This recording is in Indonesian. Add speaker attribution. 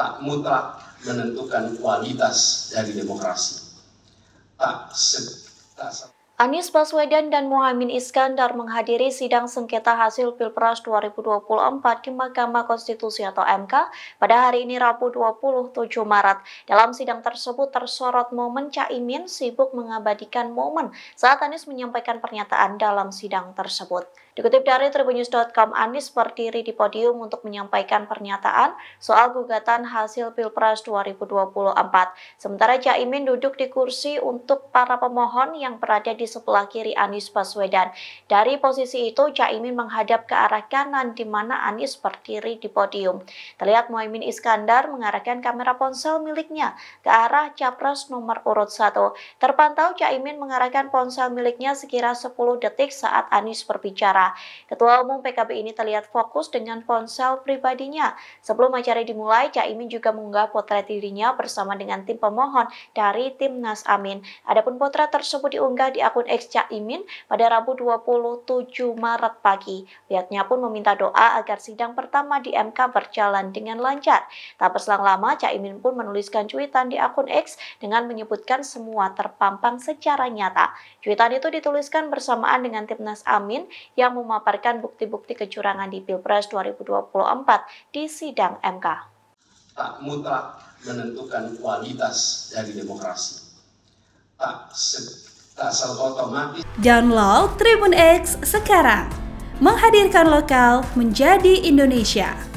Speaker 1: tak mutlak menentukan kualitas dari demokrasi. Tak se tak
Speaker 2: Anies Baswedan dan Muhammad Iskandar menghadiri sidang sengketa hasil Pilpres 2024 di Mahkamah Konstitusi atau MK pada hari ini Rabu 27 Maret. Dalam sidang tersebut tersorot momen Caimin sibuk mengabadikan momen saat Anies menyampaikan pernyataan dalam sidang tersebut. Dikutip dari tribunnews.com, Anies berdiri di podium untuk menyampaikan pernyataan soal gugatan hasil Pilpres 2024. Sementara Caimin duduk di kursi untuk para pemohon yang berada di sebelah kiri Anies Baswedan. Dari posisi itu, Caimin menghadap ke arah kanan di mana Anies berdiri di podium. Terlihat Muhaimin Iskandar mengarahkan kamera ponsel miliknya ke arah capres nomor urut 1. Terpantau Caimin mengarahkan ponsel miliknya sekira 10 detik saat Anies berbicara. Ketua Umum PKB ini terlihat fokus dengan ponsel pribadinya. Sebelum acara dimulai, Caimin juga mengunggah potret dirinya bersama dengan tim pemohon dari Timnas Amin. Adapun potret tersebut diunggah di akun akun X Cak Imin pada Rabu 27 Maret pagi. Pihaknya pun meminta doa agar sidang pertama di MK berjalan dengan lancar. Tak berselang lama, Cak Imin pun menuliskan cuitan di akun X dengan menyebutkan semua terpampang secara nyata. Cuitan itu dituliskan bersamaan dengan Timnas Amin yang memaparkan bukti-bukti kecurangan di Pilpres 2024 di sidang MK
Speaker 1: tak mutlak menentukan kualitas dari demokrasi. Tak asal otomatis.
Speaker 2: Download Tribun X sekarang.
Speaker 1: Menghadirkan lokal menjadi Indonesia.